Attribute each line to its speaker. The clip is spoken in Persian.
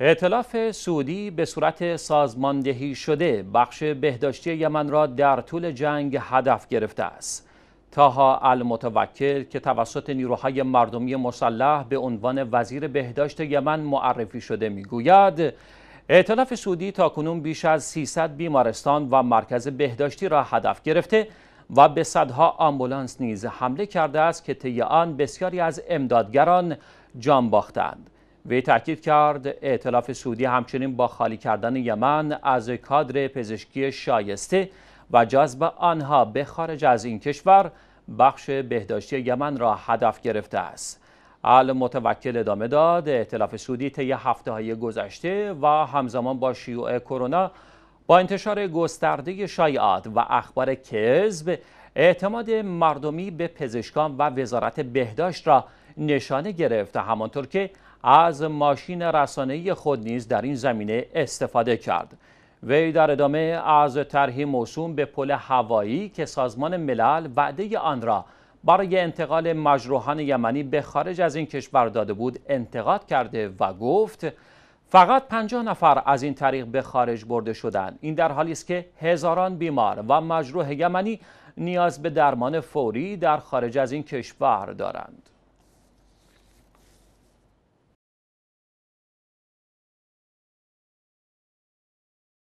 Speaker 1: اعتلاف سعودی به صورت سازماندهی شده بخش بهداشتی یمن را در طول جنگ هدف گرفته است. تاها المتوکل که توسط نیروهای مردمی مسلح به عنوان وزیر بهداشت یمن معرفی شده میگوید اعتلاف سعودی تاکنون بیش از 300 بیمارستان و مرکز بهداشتی را هدف گرفته و به صدها آمبولانس نیز حمله کرده است که طی آن بسیاری از امدادگران جان باختند. وی تاکید کرد ائتلاف سعودی همچنین با خالی کردن یمن از کادر پزشکی شایسته و جذب آنها به خارج از این کشور بخش بهداشتی یمن را هدف گرفته است متوکل ادامه داد ائتلاف سعودی طی هفته های گذشته و همزمان با شیوع کرونا با انتشار گسترده شایعات و اخبار کذب اعتماد مردمی به پزشکان و وزارت بهداشت را نشانه گرفت همانطور که از ماشین رسانه‌ای خود نیز در این زمینه استفاده کرد وی در ادامه از طرحی موسوم به پل هوایی که سازمان ملل وعده آن را برای انتقال مجروحان یمنی به خارج از این کشور داده بود انتقاد کرده و گفت فقط 50 نفر از این طریق به خارج برده شدند این در حالی است که هزاران بیمار و مجروح یمنی نیاز به درمان فوری در خارج از این کشور دارند